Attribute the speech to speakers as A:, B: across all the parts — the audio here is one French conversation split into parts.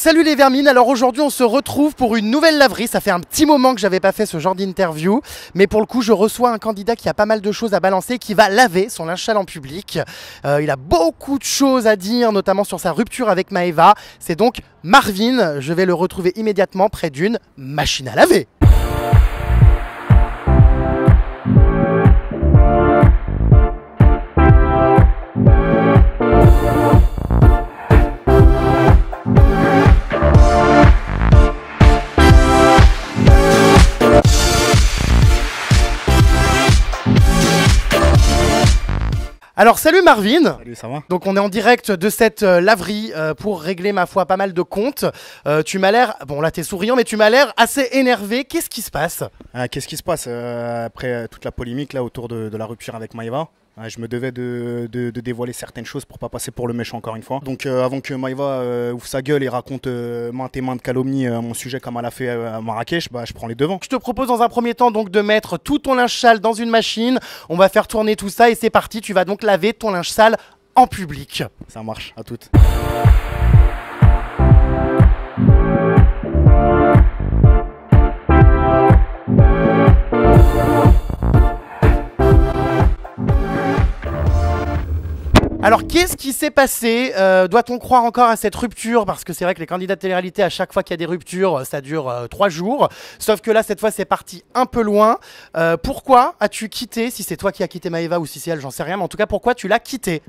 A: Salut les vermines, alors aujourd'hui on se retrouve pour une nouvelle laverie, ça fait un petit moment que j'avais pas fait ce genre d'interview, mais pour le coup je reçois un candidat qui a pas mal de choses à balancer, qui va laver son linge sale en public, euh, il a beaucoup de choses à dire, notamment sur sa rupture avec Maeva, c'est donc Marvin, je vais le retrouver immédiatement près d'une machine à laver. Alors salut Marvin. Salut, ça va Donc on est en direct de cette euh, laverie euh, pour régler ma foi pas mal de
B: comptes. Euh, tu m'as l'air, bon là t'es souriant, mais tu m'as l'air assez énervé. Qu'est-ce qui se passe ah, Qu'est-ce qui se passe après toute la polémique là autour de, la rupture avec Maïva je me devais de, dévoiler certaines choses pour pas passer pour le méchant encore une fois. Donc euh, avant que Maïva euh, ouvre sa gueule et raconte main euh, maintes mains de calomnies à mon sujet comme elle a fait à Marrakech, bah, je prends les devants. Je te propose dans un premier temps donc de mettre tout ton linge sale dans une machine. On va faire tourner tout ça et c'est parti. Tu vas donc laver
A: ton linge sale en public.
B: Ça marche, à toutes.
A: Alors, qu'est-ce qui s'est passé euh, Doit-on croire encore à cette rupture Parce que c'est vrai que les candidats de télé-réalité, à chaque fois qu'il y a des ruptures, euh, ça dure euh, trois jours. Sauf que là, cette fois, c'est parti un peu loin. pourquoi as-tu quitté Si c'est toi qui as quitté Maeva ou si c'est elle, j'en sais rien. Mais en tout cas, pourquoi tu l'as
B: quitté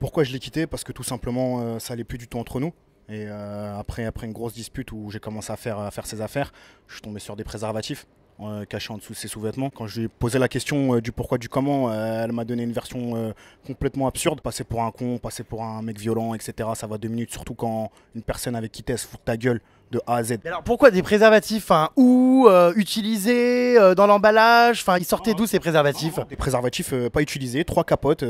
B: Pourquoi je l'ai quitté Parce que tout simplement, ça n'allait plus du tout entre nous. Et après, après une grosse dispute où j'ai commencé à faire, à faire ses affaires, je suis tombé sur des préservatifs. Euh, caché en dessous de ses sous-vêtements. Quand je lui ai posé la question euh, du pourquoi, du comment, euh, elle m'a donné une version complètement absurde. Passer pour un con, passer pour un mec violent, etc. Ça va deux minutes, surtout quand une personne avec qui t'es se fout ta gueule de A à Z. alors pourquoi des préservatifs ou Où euh, Utilisés euh, Dans l'emballage Enfin, ils sortaient d'où ces préservatifs Des préservatifs euh, pas utilisés, trois capotes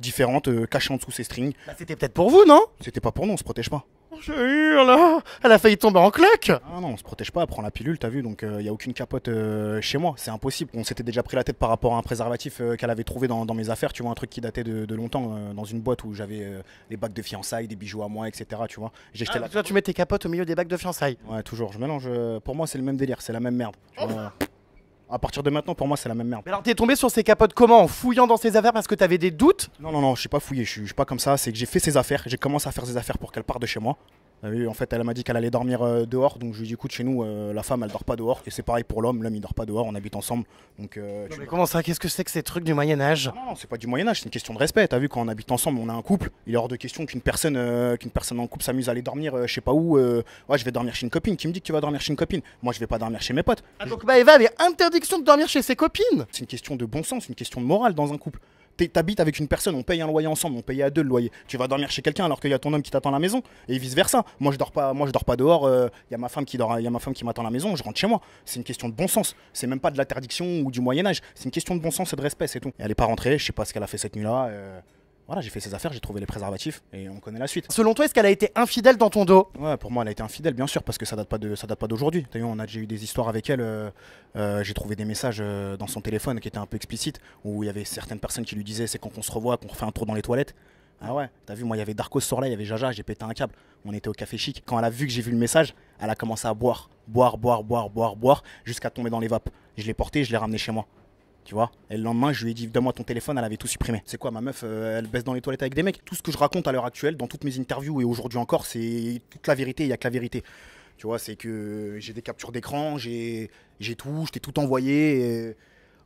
B: différentes cachées en dessous ces strings. Bah, c'était peut-être pour vous, non C'était pas pour nous, on se protège pas. Oh, Je
A: hurle
B: Elle a failli tomber en cloque Ah non, on se protège pas, elle prend la pilule, t'as vu, donc il y a aucune capote chez moi, c'est impossible. On s'était déjà pris la tête par rapport à un préservatif qu'elle avait trouvé dans, mes affaires, tu vois, un truc qui datait de, longtemps, dans une boîte où j'avais les bacs de fiançailles, des bijoux à moi, etc. Tu vois, j'ai ah, jeté la... Toi, tu mets tes capotes au milieu des bacs de fiançailles Ouais, toujours. Je mélange. Euh, pour moi, c'est le même délire, c'est la même merde. Oh. à partir de maintenant, pour moi, c'est la même merde. Mais alors, t'es tombé sur ces capotes comment En fouillant dans ses affaires parce que t'avais des doutes Non, non, non, je suis pas fouillé, je suis, pas comme ça. C'est que j'ai fait ses affaires, j'ai commencé à faire ses affaires pour qu'elle parte de chez moi. Ah en fait, elle m'a dit qu'elle allait dormir euh, dehors, donc je lui ai dit écoute, chez nous, euh, la femme, elle dort pas dehors, et c'est pareil pour l'homme, l'homme il dort pas dehors, on habite ensemble. Donc, euh, mais comment Qu'est-ce que c'est que ces trucs du Moyen Âge ah Non, c'est pas du Moyen Âge, c'est une question de respect. T'as vu quand on habite ensemble, on a un couple, il est hors de question qu'une personne, qu'une personne en couple s'amuse à aller dormir, je sais pas où. ouais, je vais dormir chez une copine. Qui me dit que tu vas dormir chez une copine Moi, je vais pas dormir chez mes potes. Ah, donc bah Eva avait interdiction de dormir chez ses copines. C'est une question de bon sens, une question de morale dans un couple t'habites avec une personne, on paye un loyer ensemble, on paye à deux le loyer. Tu vas dormir chez quelqu'un alors qu'il y a ton homme qui t'attend à la maison et vice versa. Moi je dors pas, moi je dors pas dehors. Il euh, y a ma femme qui dort, il y a ma femme qui m'attend à la maison. Je rentre chez moi. C'est une question de bon sens. C'est même pas de l'interdiction ou du Moyen Âge. C'est une question de bon sens et de respect, c'est tout. elle est pas rentrée. Je sais pas ce qu'elle a fait cette nuit-là. Euh, voilà, j'ai fait ses affaires, j'ai trouvé les préservatifs et on connaît la suite. Selon toi, est-ce qu'elle a été infidèle dans ton dos Ouais, pour moi, elle a été infidèle, bien sûr, parce que ça date pas de, ça date pas d'aujourd'hui. D'ailleurs, on a déjà eu des histoires avec elle. Euh, euh, j'ai trouvé des messages euh, dans son téléphone qui étaient un peu explicites, où il y avait certaines personnes qui lui disaient c'est quand on se revoit qu'on refait un trou dans les toilettes. Ah ouais, t'as vu, moi, il y avait Darko sur il y avait Jaja, j'ai pété un câble. On était au café chic. Quand elle a vu que j'ai vu le message, elle a commencé à boire, boire, boire, boire, boire, boire, jusqu'à tomber dans les vapes. Je l'ai porté, je l'ai ramené chez moi tu vois. Et le lendemain, je lui ai dit, donne-moi ton téléphone, elle avait tout supprimé. C'est quoi, ma meuf, euh, elle baisse dans les toilettes avec des mecs Tout ce que je raconte à l'heure actuelle, dans toutes mes interviews et aujourd'hui encore, c'est toute la vérité, il n'y a que la vérité. Tu vois, c'est que j'ai des captures d'écran, j'ai tout, je t'ai tout envoyé.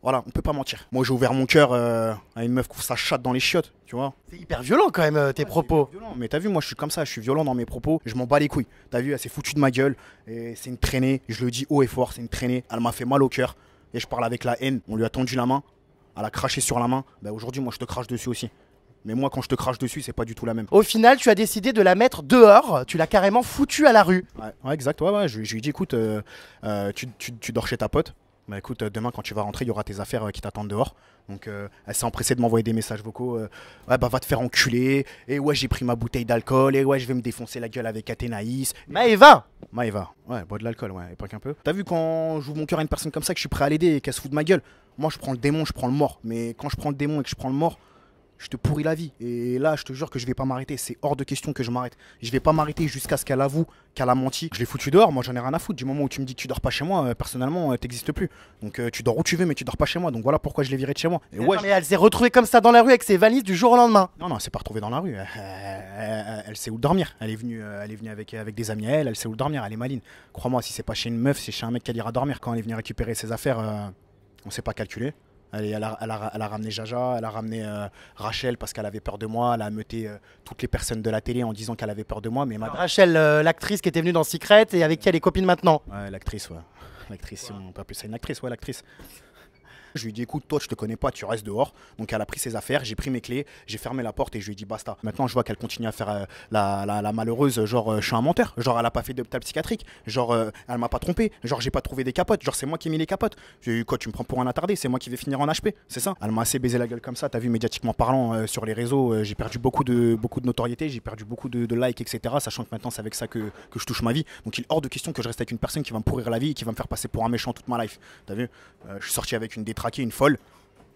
B: Voilà, on peut pas mentir. Moi, j'ai ouvert mon cœur euh, à une meuf qui sa chatte dans les chiottes, tu vois. C'est hyper violent quand même euh, tes propos. Mais t'as vu, moi, je suis comme ça, je suis violent dans mes propos, je m'en bats les couilles. T'as vu, elle s'est foutue de ma gueule, et c'est une traînée. Je le dis haut et fort, c'est une traînée. Elle m'a fait mal au cœur et je parle avec la haine. On lui a tendu la main, elle a craché sur la main. Ben, aujourd'hui, moi, je te crache dessus aussi. Mais moi, quand je te crache dessus, c'est pas du tout la même. Au final, tu as décidé de la mettre dehors. Tu l'as carrément foutue à la rue. Ouais, exact. Ouais, ouais. Je, lui ai dit, écoute, euh, euh, tu, tu, dors chez ta pote bah écoute, euh, demain quand tu vas rentrer, il y aura tes affaires euh, qui t'attendent dehors. Donc euh, elle s'est empressée de m'envoyer des messages vocaux. ouais, bah va te faire enculer. Et ouais, j'ai pris ma bouteille d'alcool. Et ouais, je vais me défoncer la gueule avec Athénaïs. Maëva Maëva, ouais, bois de l'alcool, ouais, et pas qu'un peu. T'as vu quand j'ouvre mon cœur à une personne comme ça que je suis prêt à l'aider et qu'elle se fout de ma gueule Moi, je prends le démon, je prends le mort. Mais quand je prends le démon et que je prends le mort, je te pourris la vie. Et là, je te jure que je vais pas m'arrêter. C'est hors de question que je m'arrête. Je vais pas m'arrêter jusqu'à ce qu'elle avoue qu'elle a menti. Je l'ai foutu dehors. Moi, j'en ai rien à foutre. Du moment où tu me dis que tu dors pas chez moi, euh, personnellement, tu euh, t'existes plus. Donc, euh, tu dors où tu veux, mais tu dors pas chez moi. Donc, voilà pourquoi je l'ai virée de chez moi. elle s'est retrouvée comme ça dans la rue avec ses valises du jour au lendemain. Non, non, elle s'est pas retrouvée dans la rue. Elle, sait où dormir. Elle est venue, elle est venue avec, avec des amis à elle. Elle sait où dormir. Elle est maline. Crois-moi, si c'est pas chez une meuf, c'est chez un mec qu'elle ira dormir quand elle est venue récupérer ses affaires. on sait pas calculer. Elle, a, ramené Jaja, elle a ramené euh, Rachel parce qu'elle avait peur de moi, elle a meuté euh, toutes les personnes de la télé en disant qu'elle avait peur de moi. Mais ah.
A: Rachel, euh, l'actrice qui était
B: venue dans Secret et avec qui elle est copine maintenant. l'actrice, ouais. L'actrice, Si on peut plus, ça une actrice, ouais, l'actrice. Je lui ai écoute, toi, je te connais pas, tu restes dehors. Donc elle a pris ses affaires, j'ai pris mes clés, j'ai fermé la porte et je lui ai dit, basta. Maintenant, je vois qu'elle continue à faire euh, la, malheureuse, genre, euh, je suis un menteur. Genre, elle a pas fait d'hôpital psychiatrique. Genre, euh, elle m'a pas trompé. Genre, j'ai pas trouvé des capotes. Genre, c'est moi qui ai mis les capotes. J'ai eu quoi, tu me prends pour un attardé, c'est moi qui vais finir en HP. C'est ça. Elle m'a assez baisé la gueule comme ça, t'as vu, médiatiquement parlant, sur les réseaux, j'ai perdu beaucoup de, beaucoup de notoriété, j'ai perdu beaucoup de, likes, etc. Sachant que maintenant, c'est avec ça que, que je touche ma vie. Donc, il est hors de question que je reste avec une personne qui va me pourrir la vie qui va me faire passer pour un méchant toute ma life. T'as vu Je suis sorti avec une détraquée, une folle.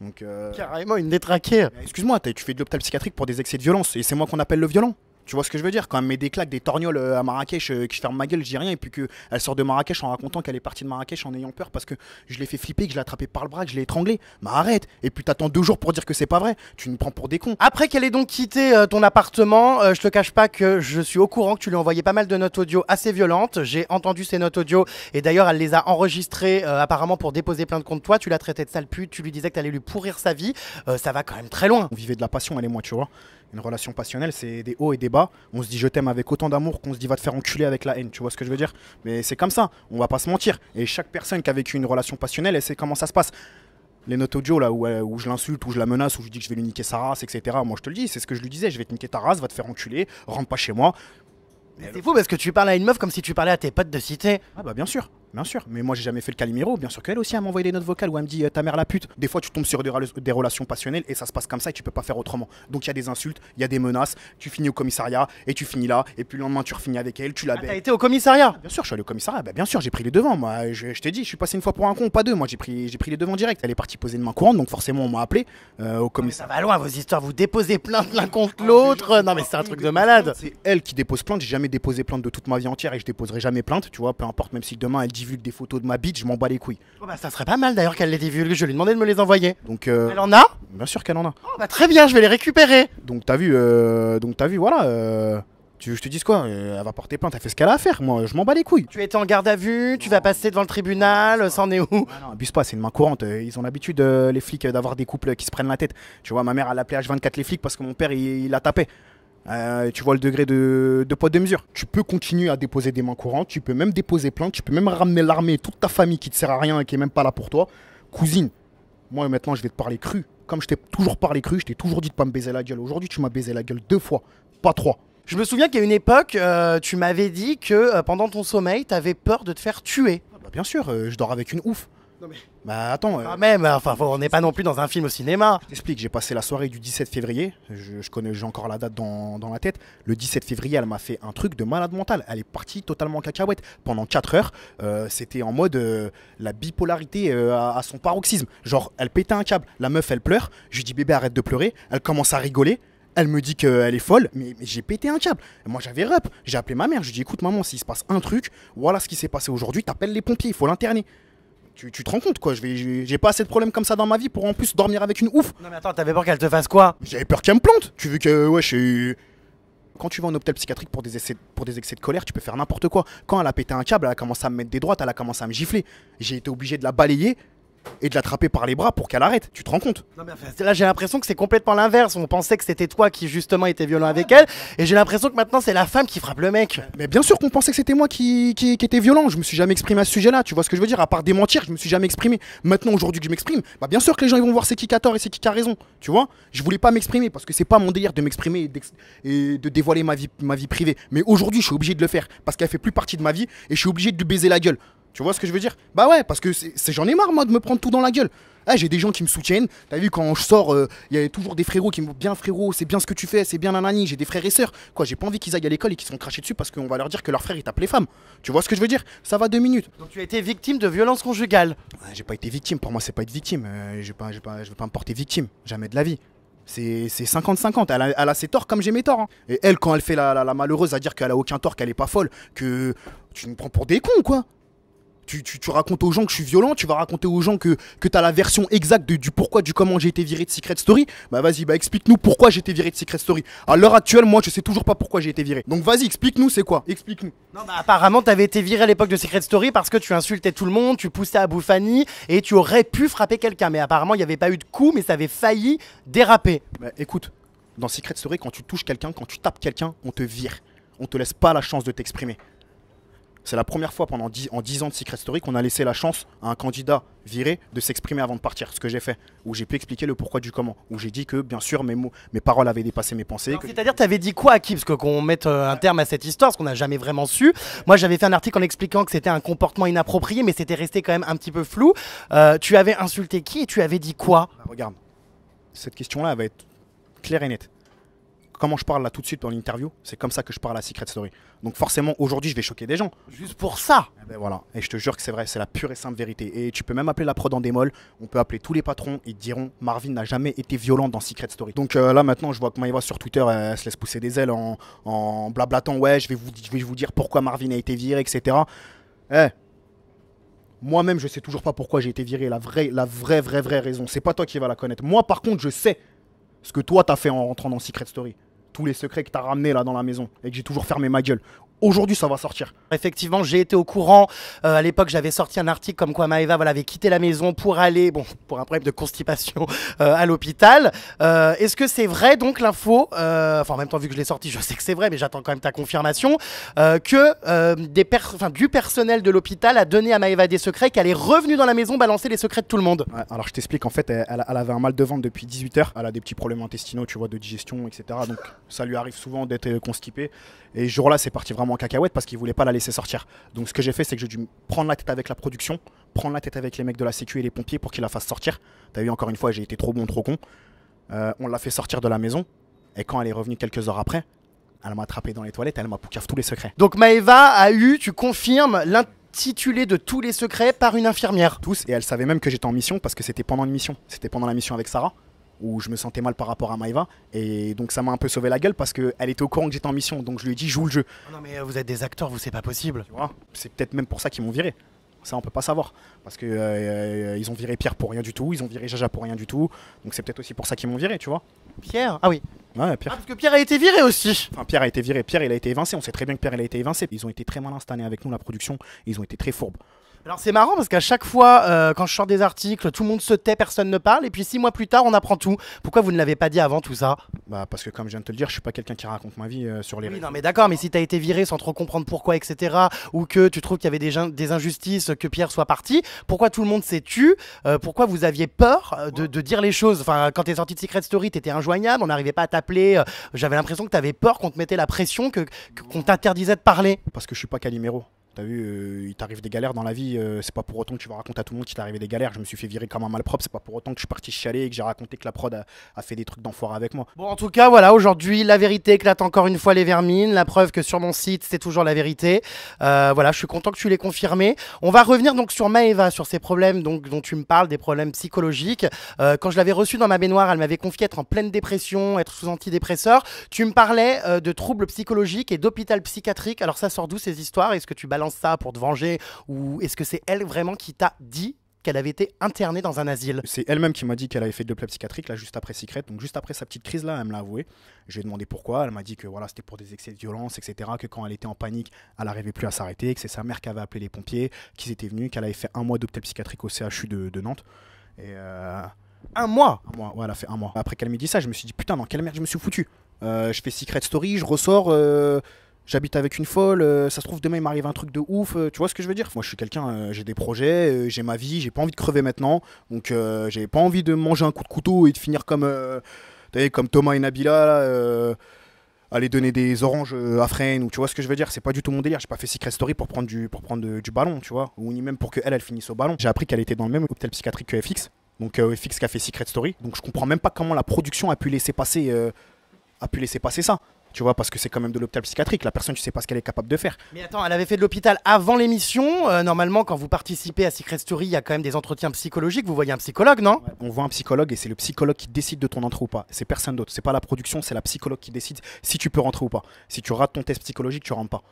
B: Donc, euh, Carrément une détraquée. Excuse-moi, tu fais de l'hôpital psychiatrique pour des excès de violence, et c'est moi qu'on appelle le violent. Tu vois ce que je veux dire Quand elle met des claques, des torgnoles euh, à Marrakech, euh, que je ferme ma gueule, je dis rien, et puis qu'elle sort de Marrakech en racontant qu'elle est partie de Marrakech en ayant peur parce que je l'ai fait flipper, que je l'ai attrapé par le bras, que je l'ai étranglé. Mais bah, arrête Et puis t'attends deux jours pour dire que c'est pas vrai. Tu nous prends pour des cons. Après qu'elle
A: ait donc quitté euh, ton appartement, je te cache pas que je suis au courant que tu lui envoyais pas mal de notes audio assez violentes. J'ai entendu ces notes audio et d'ailleurs elle les a enregistrées apparemment pour déposer plainte contre
B: toi. Tu l'as traité de sale pute, tu lui disais que t'allais lui pourrir sa vie. ça va quand même très loin. On vivait de la passion, elle et moi, tu vois. Une relation passionnelle, c'est des hauts et des bas. On se dit je t'aime avec autant d'amour qu'on se dit va te faire enculer avec la haine. Tu vois ce que je veux dire Mais c'est comme ça, on va pas se mentir. Et chaque personne qui a vécu une relation passionnelle, elle sait comment ça se passe les notes audio là où, euh, où je l'insulte, où je la menace, où je dis que je vais lui niquer sa race, etc. Moi je te le dis, c'est ce que je lui disais, je vais te niquer ta race, va te faire enculer, rentre pas chez moi. C'est fou parce que tu parles à une meuf comme si tu parlais à tes potes de cité. Ah bah bien sûr bien sûr. Mais moi, j'ai jamais fait le Calimero. Bien sûr qu'elle aussi, elle envoyé des notes vocales où elle me dit euh, ta mère la pute. Des fois, tu tombes sur des, relations passionnelles et ça se passe comme ça et tu peux pas faire autrement. Donc, il y a des insultes, il y a des menaces. Tu finis au commissariat et tu finis là. Et puis le lendemain, tu refinis avec elle, tu la baises. Ah, t'as été au commissariat Bien sûr, je suis allé au commissariat. Bah, bien sûr, j'ai pris les devants. Moi, je, t'ai dit, je suis passé une fois pour un con, pas deux. Moi, j'ai pris, j'ai pris les devants direct. Elle est partie poser une main courante, donc forcément, on m'a appelé euh, au commissariat. Ça va loin, vos histoires. Vous déposez plainte l'un contre l'autre. Non, mais c'est un truc de malade. C'est elle qui dépose plainte. J'ai jamais déposé plainte de toute ma vie entière et je déposerai jamais plainte, tu vois. Peu importe, même si demain elle Vu des photos de ma bite, je m'en bats les couilles. Oh bah ça serait pas mal d'ailleurs qu'elle les divulgue, je lui ai demandé de me les envoyer. Donc euh... Elle en a Bien sûr qu'elle en a. Oh
A: bah, très bien, je vais les récupérer.
B: Donc t'as vu, euh... donc t'as vu, voilà. Euh, tu je te dise quoi euh, Elle va porter plainte, elle fait ce qu'elle a à faire, moi je m'en bats les couilles. Tu étais en garde à vue, tu vas passer devant le tribunal, ah, c'en est où Non, abuse pas, c'est une main courante. Euh, ils ont l'habitude, les flics, d'avoir des couples qui se prennent la tête. Tu vois, ma mère, elle appelé H24 les flics parce que mon père, il, la a tapé. Euh, tu vois le degré de, poids de mesure. Tu peux continuer à déposer des mains courantes, tu peux même déposer plainte, tu peux même ramener l'armée, toute ta famille qui te sert à rien et qui est même pas là pour toi. Cousine, moi maintenant je vais te parler cru. Comme je t'ai toujours parlé cru, je t'ai toujours dit de pas me baiser la gueule. Aujourd'hui tu m'as baisé la gueule deux fois, pas trois. Je me souviens qu'à une époque, euh, tu m'avais dit que euh,
A: pendant ton sommeil, t'avais peur de te faire tuer. Ah bah, bien sûr, je dors avec une ouf. Bah attends,
B: euh, ah, même, enfin, on n'est pas non plus dans un film au cinéma. J'explique j'ai passé la soirée du 17 février, je, connais, j'ai encore la date dans, la tête. Le 17 février, elle m'a fait un truc de malade mental. Elle est partie totalement en cacahuète. Pendant 4 heures, euh, c'était en mode euh, la bipolarité à, son paroxysme. Genre, elle pétait un câble, la meuf, elle pleure, je lui dis bébé, arrête de pleurer, elle commence à rigoler. Elle me dit qu'elle est folle, mais, j'ai pété un câble. Moi j'avais rep, j'ai appelé ma mère, je lui dis écoute maman, s'il se passe un truc, voilà ce qui s'est passé aujourd'hui, t'appelles les pompiers, il faut l'interner. Tu, te rends compte quoi, j'ai pas assez de problèmes comme ça dans ma vie pour en plus dormir avec une ouf. Non mais attends, t'avais peur qu'elle te fasse quoi J'avais peur qu'elle me plante. Tu veux que ouais, je quand tu vas en hôpital psychiatrique pour des, essais, pour des excès de colère, tu peux faire n'importe quoi. Quand elle a pété un câble, elle a commencé à me mettre des droites, elle a commencé à me gifler. J'ai été obligé de la balayer et de l'attraper par les bras pour qu'elle arrête. Tu te rends compte Là, j'ai l'impression que c'est complètement l'inverse. On pensait que c'était toi
A: qui justement était violent avec elle, et j'ai l'impression que maintenant c'est la femme qui frappe le mec. Mais bien sûr qu'on pensait que c'était moi
B: qui, qui, était violent. Je me suis jamais exprimé à ce sujet-là. Tu vois ce que je veux dire À part démentir, je me suis jamais exprimé. Maintenant, aujourd'hui que je m'exprime, bah bien sûr que les gens vont voir c'est qui qui a tort et c'est qui qui a raison. Tu vois Je voulais pas m'exprimer parce que c'est pas mon délire de m'exprimer et, de dévoiler ma vie, ma vie privée. Mais aujourd'hui, je suis obligé de le faire parce qu'elle fait plus partie de ma vie et je suis obligé de lui baiser la gueule. Tu vois ce que je veux dire Bah ouais, parce que c'est, j'en ai marre, moi, de me prendre tout dans la gueule. Eh, j'ai des gens qui me soutiennent. T'as vu, quand je sors, il euh, y a toujours des frérots qui me disent Bien frérot, c'est bien ce que tu fais, c'est bien nanani. J'ai des frères et sœurs. Quoi, j'ai pas envie qu'ils aillent à l'école et qu'ils se font cracher dessus parce qu'on va leur dire que leur frère, est appelé femme Tu vois ce que je veux dire Ça va deux minutes. Donc tu as été victime de violence conjugales J'ai pas été victime. Pour moi, c'est pas être victime. Euh, je je veux pas me porter victime. Jamais de la vie. C'est 50-50. Elle a, elle a, ses torts comme j'ai mes torts. Hein. Et elle, quand elle fait la, la, la malheureuse à dire qu'elle a aucun tort, qu'elle est pas folle, que tu nous prends pour des cons, quoi tu, tu, racontes aux gens que je suis violent, tu vas raconter aux gens que, que tu as la version exacte du pourquoi, du comment j'ai été viré de Secret Story. Bah vas-y, bah explique-nous pourquoi j'ai été viré de Secret Story. À l'heure actuelle, moi je sais toujours pas pourquoi j'ai été viré. Donc vas-y, explique-nous c'est quoi Explique-nous. Non, bah apparemment
A: t'avais été viré à l'époque de Secret Story parce que tu insultais tout le monde, tu poussais à bouffanie et tu aurais pu
B: frapper quelqu'un. Mais apparemment il n'y avait pas eu de coup, mais ça avait failli déraper. Bah écoute, dans Secret Story, quand tu touches quelqu'un, quand tu tapes quelqu'un, on te vire. On te laisse pas la chance de t'exprimer. C'est la première fois pendant 10, en 10 ans de Secret Story qu'on a laissé la chance à un candidat viré de s'exprimer avant de partir, ce que j'ai fait, où j'ai pu expliquer le pourquoi du comment, où j'ai dit que bien sûr mes mots, mes paroles avaient dépassé mes pensées. C'est-à-dire, tu avais dit quoi à qui Parce qu'on mette euh,
A: un terme à cette histoire, ce qu'on n'a jamais vraiment su. Moi, j'avais fait un article en expliquant que c'était un comportement inapproprié, mais c'était resté quand même un petit peu flou. Euh, tu avais
B: insulté qui et tu avais dit quoi bah, Regarde, cette question-là va être claire et nette comment je parle là tout de suite dans l'interview, c'est comme ça que je parle à Secret Story. Donc forcément, aujourd'hui, je vais choquer des gens. Juste pour ça et eh ben voilà. Et je te jure que c'est vrai, c'est la pure et simple vérité. Et tu peux même appeler la prod en démol, on peut appeler tous les patrons, ils te diront Marvin n'a jamais été violent dans Secret Story. Donc euh, là, maintenant, je vois que Maïva sur Twitter, elle, se laisse pousser des ailes en, blablatant Ouais, je vais, vous, je vais vous dire pourquoi Marvin a été viré, etc. Eh, moi-même, je sais toujours pas pourquoi j'ai été viré. La vraie, la vraie, vraie, vraie raison. C'est pas toi qui vas la connaître. Moi, par contre, je sais ce que toi t'as fait en rentrant dans Secret Story tous les secrets que t'as ramenés là dans la maison et que j'ai toujours fermé ma gueule. Aujourd'hui, ça va sortir. Effectivement, j'ai été au courant. Euh, à l'époque, j'avais sorti un article comme quoi Maeva avait quitté la maison pour aller,
A: bon, pour un problème de constipation euh, à l'hôpital. Euh, est-ce que c'est vrai donc l'info Enfin, en même temps, vu que je l'ai sorti, je sais que c'est vrai, mais j'attends quand même ta confirmation que du personnel de l'hôpital a donné à Maeva des secrets, qu'elle est revenue dans la maison balancer les secrets
B: de tout le monde. alors, je t'explique. En fait, elle, avait un mal de ventre depuis 18 h Elle a des petits problèmes intestinaux, tu vois, de digestion, etc. Donc, ça lui arrive souvent d'être constipée. Et ce jour-là, c'est parti vraiment en cacahuète parce qu'il voulait pas la laisser sortir. Donc ce que j'ai fait, c'est que j'ai dû prendre la tête avec la production, prendre la tête avec les mecs de la sécu et les pompiers pour qu'ils la fassent sortir. T'as vu, encore une fois, j'ai été trop bon, trop con. Euh, on l'a fait sortir de la maison. Et quand elle est revenue quelques heures après, elle m'a attrapé dans les toilettes, elle m'a poucave tous les secrets. Donc Maeva a eu, tu confirmes, l'intitulé de tous les secrets par une infirmière. Tous, et elle savait même que j'étais en mission parce que c'était pendant une mission. C'était pendant la mission avec Sarah où je me sentais mal par rapport à Maïva Et donc ça m'a un peu sauvé la gueule parce qu'elle était au courant que j'étais en mission. Donc je lui ai dit, joue le jeu. Ah non mais euh, vous êtes des acteurs, vous c'est pas possible. Tu vois, c'est peut-être même pour ça qu'ils m'ont viré. Ça, on peut pas savoir. Parce que euh, euh, ils ont viré Pierre pour rien du tout, ils ont viré Jaja pour rien du tout. Donc c'est peut-être aussi pour ça qu'ils m'ont viré, tu vois. Pierre Ah oui. Ouais, Pierre. Ah, parce que Pierre a été viré aussi. Enfin, Pierre a été viré. Pierre, il a été évincé. On sait très bien que Pierre, il a été évincé. Ils ont été très malins cette année avec nous, la production. Ils ont été très fourbes. Alors c'est marrant parce qu'à chaque fois, euh, quand je sors des articles, tout
A: le monde se tait, personne ne parle, et puis six mois plus tard, on apprend tout. Pourquoi vous ne l'avez pas dit avant tout ça Bah parce que comme je viens de te le dire, je suis pas quelqu'un qui raconte ma vie euh, sur les. Oui, non mais d'accord, mais si t'as été viré sans trop comprendre pourquoi, etc., ou que tu trouves qu'il y avait des, des, injustices, que Pierre soit parti, pourquoi tout le monde s'est tu euh, Pourquoi vous aviez peur de, dire les choses Enfin, quand t'es sorti de Secret Story, t'étais injoignable, on n'arrivait pas à t'appeler.
B: J'avais l'impression que t'avais peur, qu'on te mettait la pression, que qu'on t'interdisait de parler. Parce que je suis pas Calimero. T'as vu, euh, il t'arrive des galères dans la vie, euh, c'est pas pour autant que tu vas raconter à tout le monde qu'il t'arrivait des galères. Je me suis fait virer comme un malpropre, c'est pas pour autant que je suis parti chialer et que j'ai raconté que la prod a, fait des trucs d'enfoiré avec moi.
A: Bon, en tout cas, voilà, aujourd'hui, la vérité éclate encore une fois les vermines. La preuve que sur mon site, c'est toujours la vérité. Euh, voilà, je suis content que tu l'aies confirmé. On va revenir donc sur Maeva, sur ses problèmes donc, dont tu me parles, des problèmes psychologiques. quand je l'avais reçue dans ma baignoire, elle m'avait confié être en pleine dépression, être sous antidépresseur. Tu me parlais de troubles psychologiques et d'hôpital psychiatrique. Alors, ça sort d'où ces histoires Est-ce que tu
B: balances ça pour te venger Ou est-ce que c'est elle vraiment qui t'a dit qu'elle avait été internée dans un asile. C'est elle-même qui m'a dit qu'elle avait fait de plaies psychiatriques là, juste après Secret. Donc, juste après sa petite crise, là, elle me l'a avoué. ai demandé pourquoi. Elle m'a dit que voilà, c'était pour des excès de violence, etc. Que quand elle était en panique, elle n'arrivait plus à s'arrêter, que c'est sa mère qui avait appelé les pompiers, qu'ils étaient venus, qu'elle avait fait un mois d'hôpital psychiatrique au CHU de, Nantes. Et. Euh, un mois, un mois Ouais, elle a fait un mois. Après qu'elle m'ait dit ça, je me suis dit putain, dans quelle merde je me suis foutu euh, Je fais Secret Story, je ressors. Euh, j'habite avec une folle, euh, ça se trouve demain il m'arrive un truc de ouf, euh, tu vois ce que je veux dire Moi je suis quelqu'un, euh, j'ai des projets, j'ai ma vie, j'ai pas envie de crever maintenant, donc j'ai pas envie de manger un coup de couteau et de finir comme, comme Thomas et Nabila, aller donner des oranges à Freyne. ou tu vois ce que je veux dire C'est pas du tout mon délire, j'ai pas fait Secret Story pour prendre du, pour prendre du ballon, tu vois, ou ni même pour qu'elle, elle finisse au ballon. J'ai appris qu'elle était dans le même hôpital psychiatrique que FX, donc FX qui a fait Secret Story, donc je comprends même pas comment la production a pu laisser passer, a pu laisser passer ça tu vois, parce que c'est quand même de l'hôpital psychiatrique. La personne, tu sais pas ce qu'elle est capable de faire.
A: Mais attends, elle avait fait de l'hôpital avant l'émission. Euh, normalement, quand vous participez à Secret Story, il y a quand même des entretiens psychologiques. Vous voyez un
B: psychologue, non On voit un psychologue et c'est le psychologue qui décide de ton entrée ou pas. C'est personne d'autre. C'est pas la production, c'est la psychologue qui décide si tu peux rentrer ou pas. Si tu rates ton test psychologique, tu rentres pas.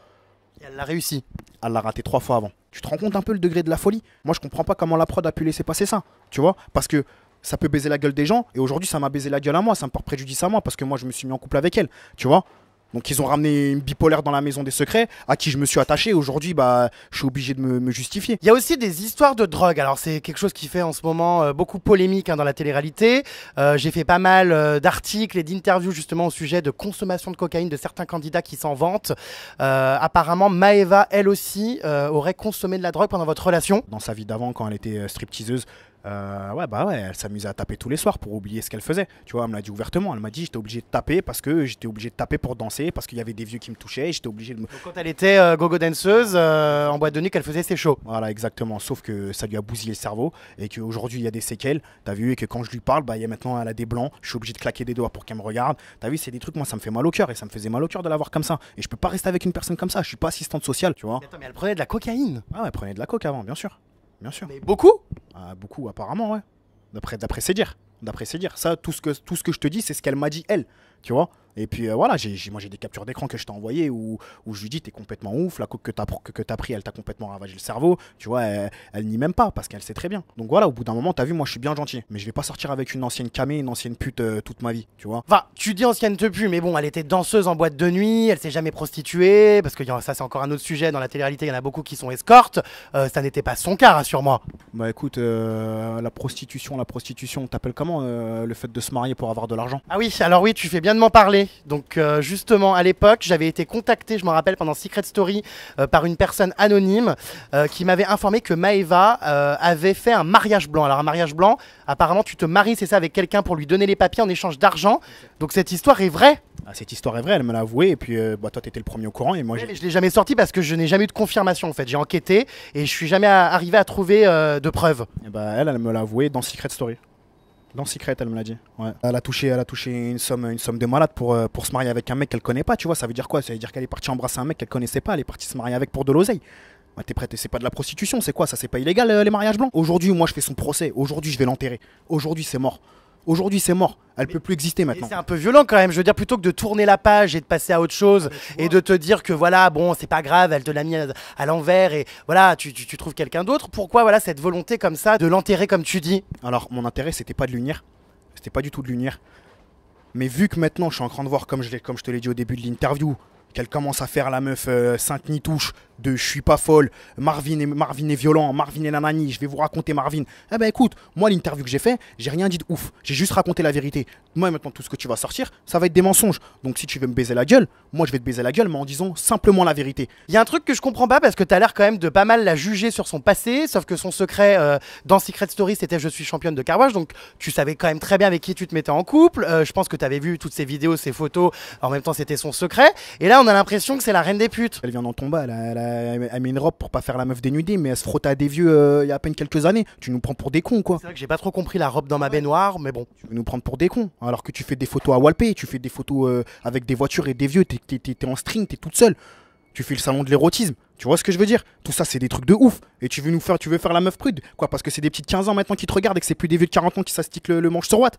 B: Et elle l'a réussi. Elle l'a raté trois fois avant. Tu te rends compte un peu le degré de la folie Moi, je comprends pas comment la prod a pu laisser passer ça. Tu vois Parce que ça peut baiser la gueule des gens. Et aujourd'hui, ça m'a baisé la gueule à moi, ça me porte préjudice à moi parce que moi, je me suis mis en couple avec elle, tu vois. Donc ils ont ramené une bipolaire dans la maison des secrets à qui je me suis attaché. Aujourd'hui, bah, je suis obligé de me, justifier. Il y a aussi des histoires de drogue. Alors c'est quelque chose qui fait en ce moment euh,
A: beaucoup polémique hein, dans la télé-réalité. Euh, j'ai fait pas mal euh, d'articles et d'interviews justement au sujet de consommation de cocaïne de certains candidats qui s'en vantent. apparemment, Maeva, elle
B: aussi, aurait consommé de la drogue pendant votre relation. Dans sa vie d'avant, quand elle était stripteaseuse, euh, ouais, bah ouais, elle s'amusait à taper tous les soirs pour oublier ce qu'elle faisait. Tu vois, elle me l'a dit ouvertement. Elle m'a dit j'étais obligé de taper parce que j'étais obligé de taper pour danser, parce qu'il y avait des vieux qui me touchaient, j'étais obligé de me. quand elle était euh, gogo danseuse, euh, en boîte de nuit, qu'elle faisait ses shows. Voilà, exactement. Sauf que ça lui a bousillé le cerveau et qu'aujourd'hui, il y a des séquelles. T'as vu, et que quand je lui parle, bah, y a maintenant, elle a des blancs, je suis obligé de claquer des doigts pour qu'elle me regarde. T'as vu, c'est des trucs, moi, ça me fait mal au cœur et ça me faisait mal au cœur de la voir comme ça. Et je peux pas rester avec une personne comme ça, je suis pas assistante sociale, tu vois. elle prenait de la cocaïne. Ah, elle prenait de la coke avant, bien sûr. Bien sûr. Mais beaucoup ah, beaucoup, apparemment, ouais. D'après, d'après ses dires. D'après ses Ça, tout ce que, tout ce que je te dis, c'est ce qu'elle m'a dit, elle. Tu vois et puis euh, voilà, j'ai, moi j'ai des captures d'écran que je t'ai envoyées où, je lui dis t'es complètement ouf, la coque que t'as, que, pris elle t'a complètement ravagé le cerveau, tu vois, elle, n'y même pas parce qu'elle sait très bien. Donc voilà, au bout d'un moment, t'as vu, moi je suis bien gentil, mais je vais pas sortir avec une ancienne camé une ancienne pute euh, toute ma vie, tu vois. Va tu dis ancienne te pue
A: mais bon, elle était danseuse en boîte de nuit, elle s'est jamais prostituée, parce que ça c'est encore un autre sujet, dans la télé-réalité il y en
B: a beaucoup qui sont escortes, euh, ça n'était pas son cas, rassure-moi. Bah écoute, la prostitution, la prostitution, t'appelles comment le fait de se marier pour avoir de l'argent
A: Ah oui, alors oui, tu fais bien de m'en parler. Donc euh, justement, à l'époque, j'avais été contacté, je me rappelle, pendant Secret Story, euh, par une personne anonyme euh, qui m'avait informé que Maeva avait fait un mariage blanc. Alors un mariage blanc, apparemment, tu te maries, c'est ça, avec quelqu'un pour lui donner les papiers en échange d'argent. Donc cette histoire est vraie.
B: Ah, cette histoire est vraie, elle me l'a avoué, et puis bah, toi, t'étais le premier au courant, et moi... je l'ai jamais sorti parce que je n'ai jamais eu de confirmation, en fait. J'ai enquêté, et je suis jamais arrivé à trouver de preuves. Eh ben, elle, elle me l'a avoué dans Secret Story. Dans Secret, elle me l'a dit. Ouais. Elle, a touché, elle a touché une somme, une somme de malade pour, euh, pour se marier avec un mec qu'elle connaît pas. Tu vois, ça veut dire quoi Ça veut dire qu'elle est partie embrasser un mec qu'elle connaissait pas. Elle est partie se marier avec pour de l'oseille. t'es prête, c'est pas de la prostitution, c'est quoi Ça, c'est pas illégal euh, les mariages blancs Aujourd'hui, moi je fais son procès. Aujourd'hui, je vais l'enterrer. Aujourd'hui, c'est mort. Aujourd'hui, c'est mort. Elle ne peut plus exister maintenant. C'est un peu violent quand même. Je veux dire, plutôt que de
A: tourner la page et de passer à autre chose ah, et de te dire que voilà, bon, c'est pas grave, elle te l'a mis à,
B: l'envers et voilà, tu, trouves quelqu'un d'autre. Pourquoi voilà cette volonté comme ça de l'enterrer comme tu dis Alors, mon intérêt, c'était pas de l'unir. C'était pas du tout de l'unir. Mais vu que maintenant, je suis en train de voir, comme je, comme je te l'ai dit au début de l'interview, qu'elle commence à faire la meuf euh, sainte nitouche de je suis pas folle, Marvin est, Marvin est violent, Marvin est nanani, je vais vous raconter Marvin. Eh ben écoute, moi l'interview que j'ai fait, j'ai rien dit de ouf, j'ai juste raconté la vérité. Moi maintenant tout ce que tu vas sortir, ça va être des mensonges. Donc si tu veux me baiser la gueule, moi je vais te baiser la gueule mais en disant simplement la vérité. Il y a un truc que je comprends pas parce que
A: tu l'air quand même de pas mal la juger sur son passé, sauf que son secret euh, dans Secret Story c'était je suis championne de carwash donc tu savais quand même très bien avec qui tu te mettais en couple. Euh, je pense que t'avais vu toutes ses vidéos, ses photos, en même temps c'était son secret
B: et là on a l'impression que c'est la reine des putes. Elle vient dans ton bas, elle a, elle, met une robe pour pas faire la meuf dénudée, mais elle se frotte à des vieux euh, il y a à peine quelques années. Tu nous prends pour des cons, quoi. C'est vrai que j'ai pas trop compris la robe dans ma baignoire, mais bon. Tu veux nous prendre pour des cons, alors que tu fais des photos à Walpé, tu fais des photos euh, avec des voitures et des vieux, t'es en string, t'es toute seule. Tu fais le salon de l'érotisme. Tu vois ce que je veux dire Tout ça, c'est des trucs de ouf. Et tu veux nous faire, tu veux faire la meuf prude, quoi, parce que c'est des petites 15 ans maintenant qui te regardent et que c'est plus des vieux de 40 ans qui s'astiquent le, le manche sur Watt.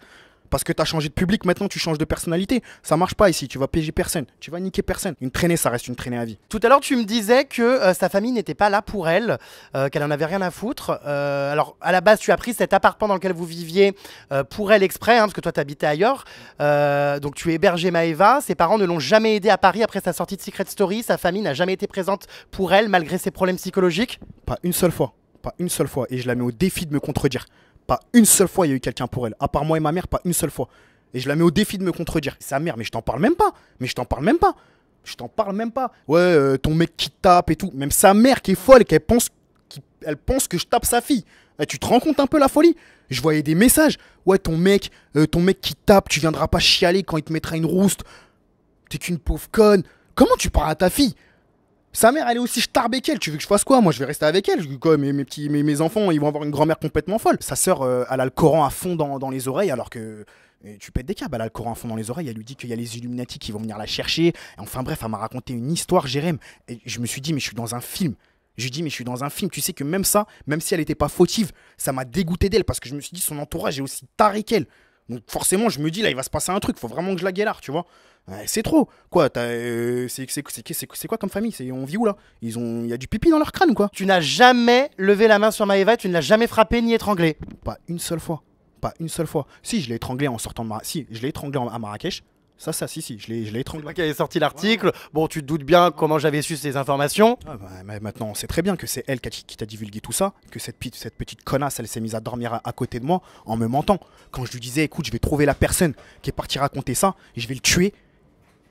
B: Parce que tu as changé de public, maintenant tu changes de personnalité. Ça marche pas ici, tu vas piéger personne, tu vas niquer personne. Une traînée, ça reste une traînée à vie.
A: Tout à l'heure, tu me disais que euh, sa famille n'était pas là pour elle, euh, qu'elle en avait rien à foutre. Euh, alors, à la base, tu as pris cet appartement dans lequel vous viviez pour elle exprès, hein, parce que toi, tu habitais ailleurs. donc, tu hébergé Maeva. Ses parents ne l'ont jamais aidée à Paris après sa sortie de Secret Story. Sa famille n'a jamais été présente pour elle, malgré ses
B: problèmes psychologiques. Pas une seule fois. Pas une seule fois. Et je la mets au défi de me contredire. Pas une seule fois, il y a eu quelqu'un pour elle. À part moi et ma mère, pas une seule fois. Et je la mets au défi de me contredire. Sa mère, mais je t'en parle même pas. Mais je t'en parle même pas. Je t'en parle même pas. Ouais, euh, ton mec qui tape et tout. Même sa mère qui est folle et qu'elle pense, pense que je tape sa fille. Eh, tu te rends compte un peu la folie Je voyais des messages. Ouais, ton mec, euh, ton mec qui tape, tu viendras pas chialer quand il te mettra une rouste. T'es qu'une pauvre conne. Comment tu parles à ta fille sa mère, elle est aussi starbée qu'elle. Tu veux que je fasse quoi Moi, je vais rester avec elle. Je Quoi, mes, mes, petits, mes, enfants, ils vont avoir une grand-mère complètement folle. Sa sœur, euh, elle a le Coran à fond dans, les oreilles, alors que eh, tu pètes des câbles, elle a le Coran à fond dans les oreilles, elle lui dit qu'il y a les Illuminati qui vont venir la chercher. enfin bref, elle m'a raconté une histoire, Jérém. Et je me suis dit, mais je suis dans un film. Je lui dis, mais je suis dans un film. Tu sais que même ça, même si elle n'était pas fautive, ça m'a dégoûté d'elle parce que je me suis dit, son entourage est aussi taré qu'elle. Donc forcément, je me dis, là, il va se passer un truc, faut vraiment que je la guélarde, tu vois. C'est trop. Quoi euh, C'est quoi comme famille On vit où là Ils ont, Il y a du pipi dans leur crâne quoi. Tu n'as jamais levé la main sur Maeva, tu ne l'as jamais frappé ni étranglé. Pas une seule fois. Pas une seule fois. Si, je l'ai étranglé en sortant de Si, je l'ai étranglée à Marrakech. Ça, ça, si, si, je l'ai étranglé. qui avait sorti l'article. Bon, tu te doutes bien comment j'avais su ces informations. Ah, bah, maintenant, on sait très bien que c'est elle qui t'a divulgué tout ça, que cette, petite, cette connasse, elle s'est mise à dormir à, côté de moi en me mentant. Quand je lui disais, écoute, je vais trouver la personne qui est partie raconter ça, Et je vais le tuer,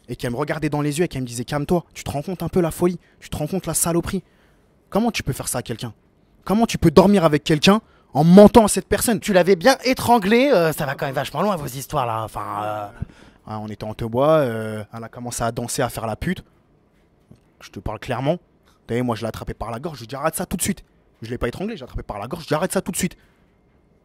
B: et qu'elle me regardait dans les yeux et qu'elle me disait, calme-toi, tu te rends compte un peu la folie, tu te rends compte la saloperie. Comment tu peux faire ça à quelqu'un Comment tu peux dormir avec quelqu'un en mentant à cette personne Tu l'avais bien étranglé, euh, ça va quand même vachement loin vos histoires là. Enfin. Euh. Hein, on était en te bois, euh, elle a commencé à danser, à faire la pute. Je te parle clairement. T'as moi je l'ai attrapé par la gorge, je lui arrête ça tout de suite. Je l'ai pas étranglé, j'ai attrapé par la gorge, j'arrête arrête ça tout de suite.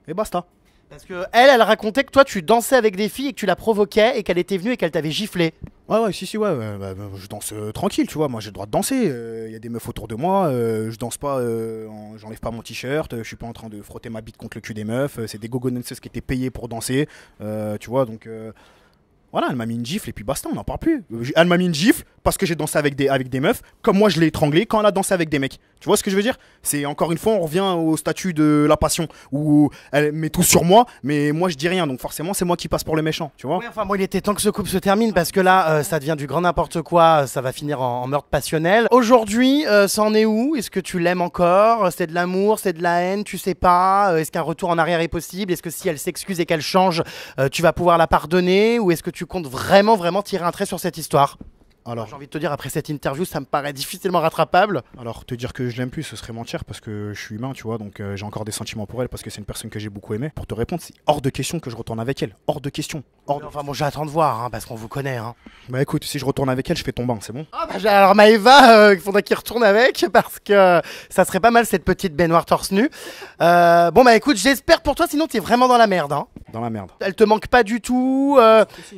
B: Et basta.
A: Parce que elle, elle racontait que toi tu dansais avec des filles et que tu la provoquais et qu'elle était venue et qu'elle t'avait giflé.
B: Ouais, ouais, si, si, ouais, bah, bah, je danse euh, tranquille, tu vois, moi j'ai le droit de danser, il euh, y a des meufs autour de moi, je danse pas, j'enlève pas mon t-shirt, je suis pas en train de frotter ma bite contre le cul des meufs, c'est des gogo ce qui étaient payés pour danser, tu vois, donc voilà, elle m'a mis une gifle et puis basta, on n'en parle plus. Elle m'a mis une gifle parce que j'ai dansé avec des, avec des meufs, comme moi je l'ai étranglée quand elle a dansé avec des mecs. Tu vois ce que je veux dire C'est encore une fois, on revient au statut de la passion où elle met tout sur moi, mais moi je dis rien, donc forcément c'est moi qui passe pour le méchant, tu vois Enfin, moi il était temps que ce couple se termine parce que
A: là, euh, ça devient du grand n'importe quoi, euh, ça va finir en, meurtre passionnel. Aujourd'hui, euh, ça en est où Est-ce que tu l'aimes encore C'est de l'amour, c'est de la haine, tu sais pas Est-ce qu'un retour en arrière est possible Est-ce que si elle s'excuse et qu'elle change, tu vas pouvoir la pardonner Ou est-ce que tu comptes vraiment, vraiment tirer un trait
B: sur cette histoire alors, j'ai envie de te dire, après cette interview, ça me paraît difficilement rattrapable. Alors, te dire que je l'aime plus, ce serait mentir parce que je suis humain, tu vois, donc euh, j'ai encore des sentiments pour elle parce que c'est une personne que j'ai beaucoup aimée. Pour te répondre, c'est hors de question que je retourne avec elle. Hors de question. Hors de... Enfin, bon, j'attends de voir hein, parce qu'on vous connaît. Hein. Bah écoute, si je retourne avec elle, je fais ton bain, c'est bon
A: ah, bah, alors Maëva, euh, il faudrait qu'il retourne avec parce que ça serait pas mal cette petite baignoire torse nue. Euh, bon, bah écoute, j'espère pour toi, sinon tu es vraiment dans la merde. Hein. Dans la merde. Elle te manque pas du tout.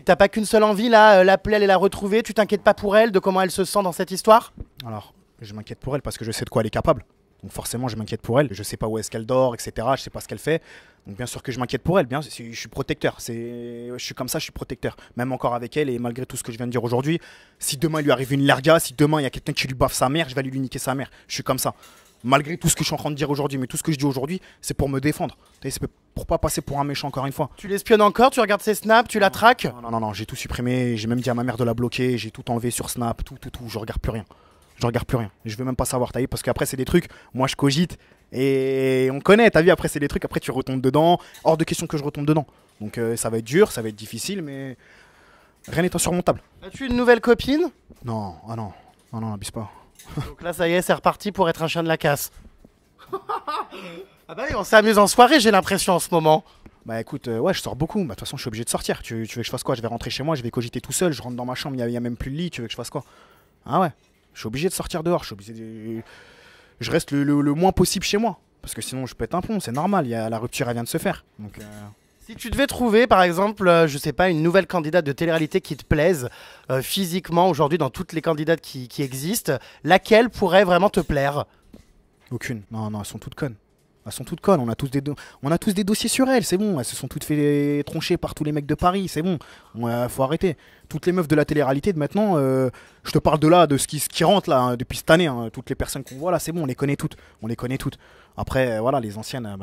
A: T'as pas qu'une seule envie là, l'appeler, aller la retrouver. Tu t'inquiètes pas pour elle, de comment elle se sent dans cette histoire
B: Alors, je m'inquiète pour elle parce que je sais de quoi elle est capable. Donc forcément, je m'inquiète pour elle. Je sais pas où est-ce qu'elle dort, etc. Je sais pas ce qu'elle fait. Donc bien sûr que je m'inquiète pour elle. Bien, je suis protecteur. C'est, je suis comme ça, je suis protecteur. Même encore avec elle et malgré tout ce que je viens de dire aujourd'hui, si demain il lui arrive une larga, si demain il y a quelqu'un qui lui baffe sa mère, je vais lui niquer sa mère. Je suis comme ça malgré tout ce que je suis en train de dire aujourd'hui, mais tout ce que je dis aujourd'hui, c'est pour me défendre. C'est pour pas passer pour un méchant encore une fois. Tu l'espionnes encore, tu regardes ses snaps, tu la traques Non, non, non, j'ai tout supprimé, j'ai même dit à ma mère de la bloquer, j'ai tout enlevé sur Snap, tout, tout, tout, je regarde plus rien. Je regarde plus rien. Je veux même pas savoir, parce qu'après c'est des trucs, moi je cogite et on connaît, Ta vie après c'est des trucs, après tu retombes dedans, hors de question que je retombe dedans. Donc euh, ça va être dur, ça va être difficile, mais rien n'est insurmontable. As-tu une nouvelle copine Non, ah non, non, non, abuse pas.
A: Donc là, ça y est, c'est reparti pour être
B: un chien de la casse. ah bah on s'amuse en soirée, j'ai l'impression en ce moment. Bah écoute, euh, ouais, je sors beaucoup. Bah, de toute façon, je suis obligé de sortir. Tu, veux que je fasse quoi Je vais rentrer chez moi, je vais cogiter tout seul. Je rentre dans ma chambre, il n'y a, même plus de lit. Tu veux que je fasse quoi Ah ouais, je suis obligé de sortir dehors. Je suis obligé de... Je reste le, moins possible chez moi. Parce que sinon, je pète un pont, c'est normal. Y a, la rupture, elle vient de se faire. Donc. Euh, si tu devais trouver, par exemple, euh, je sais pas, une
A: nouvelle candidate de télé-réalité qui te plaise euh, physiquement aujourd'hui dans toutes les candidates qui, existent, laquelle pourrait vraiment te plaire
B: Aucune. Non, non, elles sont toutes connes. Elles sont toutes connes. On a tous des, on a tous des dossiers sur elles, c'est bon. Elles se sont toutes fait troncher par tous les mecs de Paris, c'est bon. Il faut arrêter toutes les meufs de la télé-réalité de maintenant, euh, je te parle de là, de ce qui, ce qui rentre là, hein, depuis cette année, hein. toutes les personnes qu'on voit là, c'est bon, on les connaît toutes, on les connaît toutes. Après, euh, voilà, les anciennes, je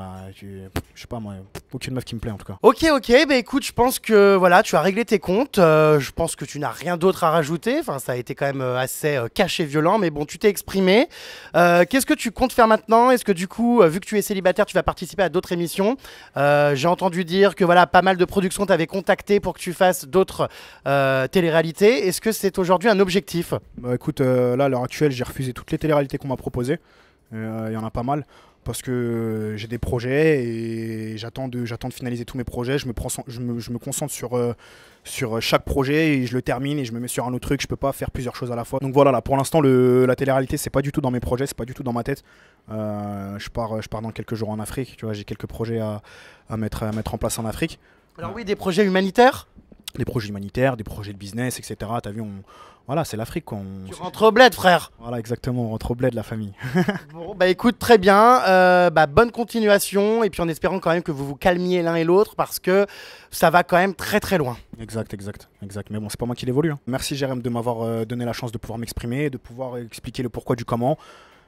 B: euh, bah, je sais pas moi, aucune meuf qui me plaît en tout cas.
A: Ok, ok, bah écoute, je pense que voilà, tu as réglé tes comptes. je pense que tu n'as rien d'autre à rajouter. Enfin, ça a été quand même assez caché, violent, mais bon, tu t'es exprimé. Qu'est-ce que tu comptes faire maintenant Est-ce que du coup, vu que tu es célibataire, tu vas participer à d'autres émissions J'ai entendu dire que voilà, pas mal de productions t'avaient contacté pour que tu fasses d'autres euh, télé-réalité.
B: Est-ce que c'est aujourd'hui un objectif bah, Écoute, euh, là, à l'heure actuelle, j'ai refusé toutes les télé-réalités qu'on m'a proposées. Euh, il y en a pas mal parce que j'ai des projets et j'attends de, j'attends de finaliser tous mes projets. Je me, prends, je me, concentre sur, sur chaque projet et je le termine et je me mets sur un autre truc. Je peux pas faire plusieurs choses à la fois. Donc voilà, là, pour l'instant, le, la télé-réalité, c'est pas du tout dans mes projets, c'est pas du tout dans ma tête. je, pars, je pars dans quelques jours en Afrique. Tu vois, j'ai quelques projets à, mettre, à mettre en place en Afrique. Alors, oui, des projets humanitaires des projets humanitaires, des projets de business, etc. T'as vu, voilà, c'est l'Afrique. On... Tu rentres au bled, frère Voilà, exactement, on rentre au bled, la famille.
A: bon, bah écoute, très bien. Euh, bah, bonne continuation, et puis en espérant quand même que vous vous calmiez l'un
B: et l'autre, parce que ça va quand même très très loin. Exact, exact, exact. Mais bon, c'est pas moi qui l'évolue. Hein. Merci, Jérém, de m'avoir euh, donné la chance de pouvoir m'exprimer, de pouvoir expliquer le pourquoi du comment.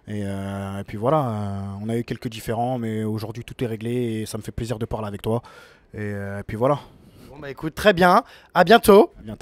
B: Et, euh, puis voilà, on a eu quelques différents, mais aujourd'hui tout est réglé et ça me fait plaisir de parler avec toi. et puis voilà bah écoute, très bien. À bientôt. À bientôt.